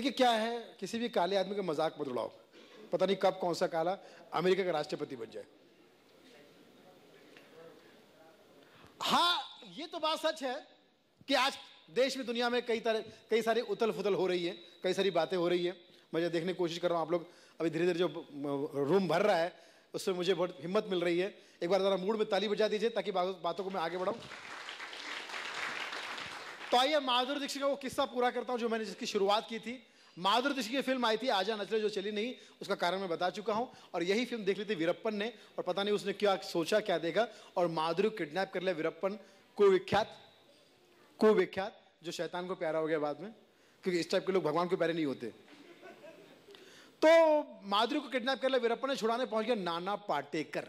देखिए क्या है किसी भी काले आदमी का मजाक मत उड़ाओ पता नहीं कब कौन सा काला अमेरिका का राष्ट्रपति बन जाए हाँ ये तो बात सच है कि आज देश में दुनिया में कई तरह कई सारी उथल फुथल हो रही है कई सारी बातें हो रही है मैं जो देखने की कोशिश कर रहा हूँ आप लोग अभी धीरे धीरे जो रूम भर रहा है उससे मुझे बहुत हिम्मत मिल रही है एक बार ज़रा मूड में ताली बजा दीजिए ताकि बातों को मैं आगे बढ़ाऊँ तो आइए माधुरी दीक्षित का वो किस्सा पूरा करता हूँ जो मैंने जिसकी शुरुआत की थी माधुरी दीक्षित की फिल्म आई थी आजा नचले जो चली नहीं उसका कारण मैं बता चुका हूँ और यही फिल्म देख ली थी वीरप्पन ने और पता नहीं उसने क्या सोचा क्या देखा और माधुरी किडनैप कर लिया वीरप्पन को विख्यात को विख्यात जो शैतान को प्यारा हो गया बाद में क्योंकि इस टाइप के लोग भगवान को प्यारे नहीं होते तो माधुरी को किडनैप कर लिया वीरप्पन ने छुड़ाने पहुंच गया नाना पाटेकर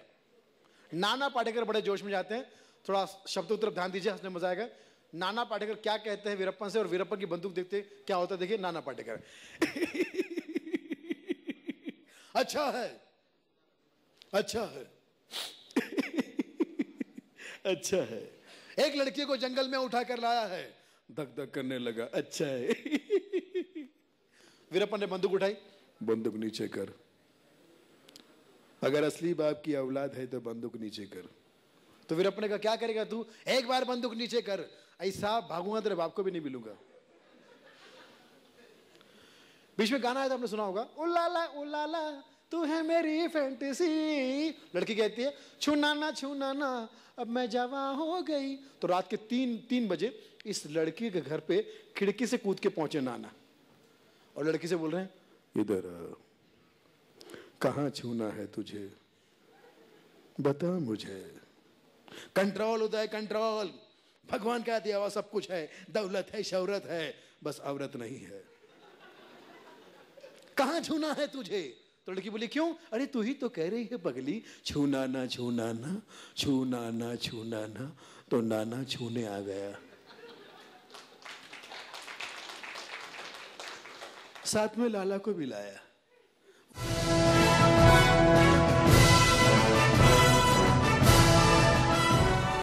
नाना पाटेकर बड़े जोश में जाते हैं थोड़ा शब्द तरफ ध्यान दीजिए हंसने मजा आएगा नाना पाटेकर क्या कहते हैं वीरप्पन से और वीरप्पन की बंदूक देखते क्या होता है देखिए नाना पाटेकर अच्छा है अच्छा है अच्छा है एक लड़की को जंगल में उठा कर लाया है धक धक करने लगा अच्छा है वीरप्पन ने बंदूक उठाई बंदूक नीचे कर अगर असली बाप की औलाद है तो बंदूक नीचे कर तो फिर अपने का क्या करेगा तू एक बार बंदूक नीचे कर ऐसा भागूंगा तेरे बाप को भी नहीं मिलूंगा बीच में गाना आया था आपने सुना होगा उलाला उलाला तू है मेरी फैंटेसी लड़की कहती है छूना ना छूना ना अब मैं जवा हो गई तो रात के तीन तीन बजे इस लड़की के घर पे खिड़की से कूद के पहुंचे नाना और लड़की से बोल रहे हैं इधर कहाँ छूना है तुझे बता मुझे कंट्रोल होता है कंट्रोल भगवान क्या दिया हुआ सब कुछ है दौलत है शौरत है बस औरत नहीं है कहा छूना है तुझे तो लड़की बोली क्यों अरे तू ही तो कह रही है पगली छूना ना छूना ना छूना ना छूना ना तो नाना छूने आ गया साथ में लाला को भी लाया